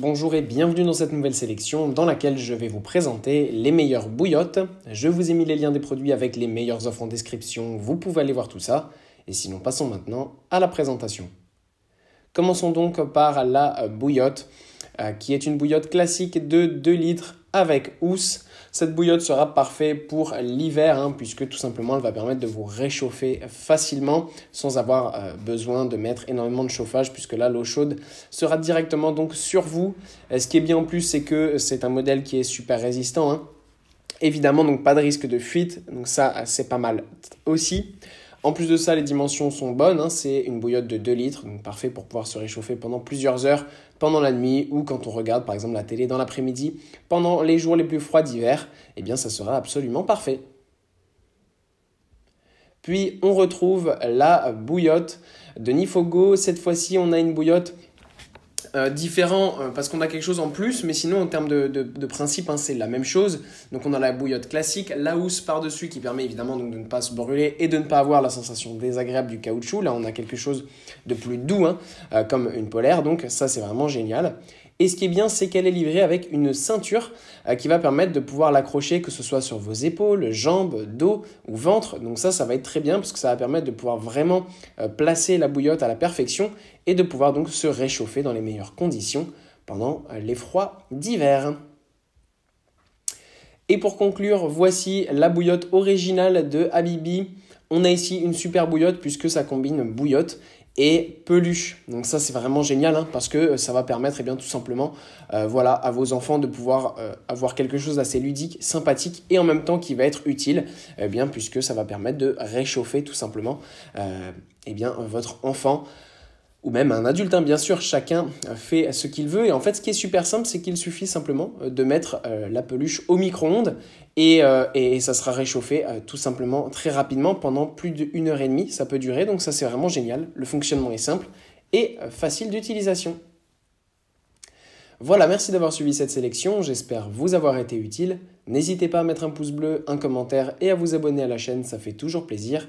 Bonjour et bienvenue dans cette nouvelle sélection dans laquelle je vais vous présenter les meilleures bouillottes. Je vous ai mis les liens des produits avec les meilleures offres en description, vous pouvez aller voir tout ça. Et sinon, passons maintenant à la présentation. Commençons donc par la bouillotte. Euh, qui est une bouillotte classique de 2 litres avec housse. Cette bouillotte sera parfaite pour l'hiver hein, puisque tout simplement elle va permettre de vous réchauffer facilement sans avoir euh, besoin de mettre énormément de chauffage puisque là l'eau chaude sera directement donc sur vous. Euh, ce qui est bien en plus c'est que c'est un modèle qui est super résistant. Hein. Évidemment donc pas de risque de fuite donc ça c'est pas mal aussi. En plus de ça, les dimensions sont bonnes. Hein. c'est une bouillotte de 2 litres, donc parfait pour pouvoir se réchauffer pendant plusieurs heures pendant la nuit ou quand on regarde par exemple la télé dans l'après-midi. Pendant les jours les plus froids d'hiver, eh bien ça sera absolument parfait. Puis on retrouve la bouillotte de Nifogo. Cette fois-ci, on a une bouillotte euh, différent euh, parce qu'on a quelque chose en plus, mais sinon en termes de, de, principe, hein, c'est la même chose. Donc on a la bouillotte classique, la housse par-dessus qui permet évidemment de ne pas se brûler et de ne pas avoir la sensation désagréable du caoutchouc. Là on a quelque chose de plus doux, hein, euh, comme une polaire, donc ça c'est vraiment génial. Et ce qui est bien, c'est qu'elle est livrée avec une ceinture euh, qui va permettre de pouvoir l'accrocher, que ce soit sur vos épaules, jambes, dos ou ventre. Donc ça, ça va être très bien parce que ça va permettre de pouvoir vraiment euh, placer la bouillotte à la perfection et de pouvoir donc se réchauffer dans les meilleures conditions pendant euh, les froids d'hiver. Et pour conclure, voici la bouillotte originale de Habibi. On a ici une super bouillotte puisque ça combine bouillotte et peluche. Donc ça c'est vraiment génial hein, parce que euh, ça va permettre eh bien tout simplement euh, voilà à vos enfants de pouvoir euh, avoir quelque chose d'assez ludique, sympathique et en même temps qui va être utile eh bien puisque ça va permettre de réchauffer tout simplement eh bien votre enfant ou même un adulte, hein. bien sûr, chacun fait ce qu'il veut. Et en fait, ce qui est super simple, c'est qu'il suffit simplement euh, de mettre euh, la peluche au micro-ondes et, euh, ça sera réchauffé tout simplement très rapidement pendant plus d'une heure et demie. Ça peut durer, donc ça c'est vraiment génial. Le fonctionnement est simple et facile d'utilisation. Voilà, merci d'avoir suivi cette sélection, j'espère vous avoir été utile. N'hésitez pas à mettre un pouce bleu, un commentaire et à vous abonner à la chaîne, ça fait toujours plaisir.